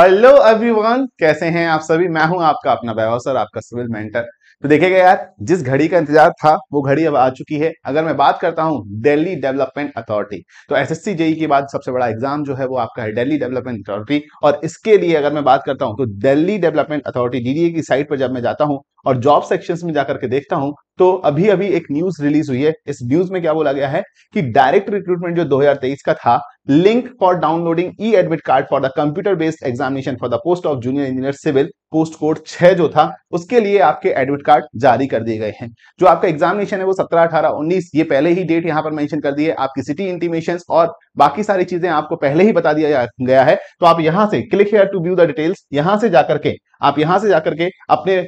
hello everyone कैसे हैं आप सभी मैं हूं आपका अपना वैभव सर आपका सिविल मेंटर तो देखेगा यार जिस घड़ी का इंतजार था वो घड़ी अब आ चुकी है अगर मैं बात करता हूं दिल्ली डेवलपमेंट अथॉरिटी तो एसएससी जेई के बाद सबसे बड़ा एग्जाम जो है वो आपका है दिल्ली डेवलपमेंट अथॉरिटी और इसके लिए अगर मैं बात करता हूं तो दिल्ली डेवलपमेंट अथॉरिटी डीडीए की साइट पर जब मैं जाता हूं और जॉब सेक्शन में जाकर के देखता हूं तो अभी अभी एक न्यूज रिलीज हुई है इस न्यूज में क्या बोला गया है कि डायरेक्ट रिक्रूटमेंट जो 2023 का था link for downloading e admit card for the computer based examination for the post of junior engineer civil post code छह जो था उसके लिए आपके एडमिट कार्ड जारी कर दिए गए हैं जो आपका एग्जामिनेशन है वो सत्रह अठारह उन्नीस ये पहले ही डेट यहाँ पर मेंशन कर दी है आपकी सिटी इंटीमेशन और बाकी सारी चीजें आपको पहले ही बता दिया गया है तो आप यहाँ से click here to view the details यहां से जाकर के आप यहां से जाकर के अपने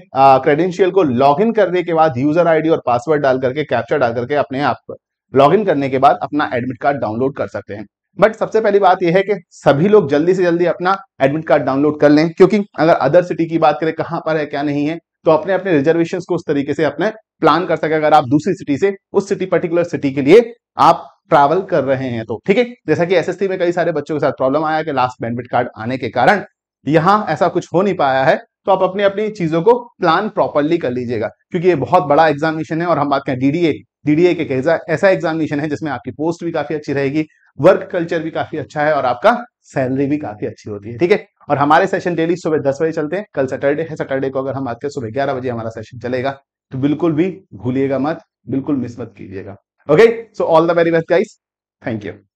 क्रेडेंशियल को लॉग इन करने के बाद यूजर आईडी और पासवर्ड डाल करके कैप्चर डाल करके अपने आप लॉग इन करने के बाद अपना एडमिट कार्ड डाउनलोड कर सकते हैं बट सबसे पहली बात यह है कि सभी लोग जल्दी से जल्दी अपना एडमिट कार्ड डाउनलोड कर लें क्योंकि अगर अदर सिटी की बात करें कहां पर है क्या नहीं है तो अपने अपने रिजर्वेशन को उस तरीके से अपने प्लान कर सके अगर आप दूसरी सिटी से उस सिटी पर्टिकुलर सिटी के लिए आप ट्रैवल कर रहे हैं तो ठीक है जैसा कि एसएसटी में कई सारे बच्चों के साथ प्रॉब्लम आया कि लास्ट बेनिफिट कार्ड आने के कारण यहाँ ऐसा कुछ हो नहीं पाया है तो आप अपनी अपनी चीजों को प्लान प्रॉपरली कर लीजिएगा क्योंकि ये बहुत बड़ा एग्जामिनेशन है और हम बात करें डीडीए डीडीए के ऐसा एग्जामिनेशन है जिसमें आपकी पोस्ट भी काफी अच्छी रहेगी वर्क कल्चर भी काफी अच्छा है और आपका सैलरी भी काफी अच्छी होती है ठीक है और हमारे सेशन डेली सुबह दस बजे चलते हैं कल सैटरडे है सैटरडे को अगर हम आते हैं सुबह ग्यारह बजे हमारा सेशन चलेगा तो बिल्कुल भी भूलिएगा मत बिल्कुल मिस मत कीजिएगा okay so all the very best guys thank you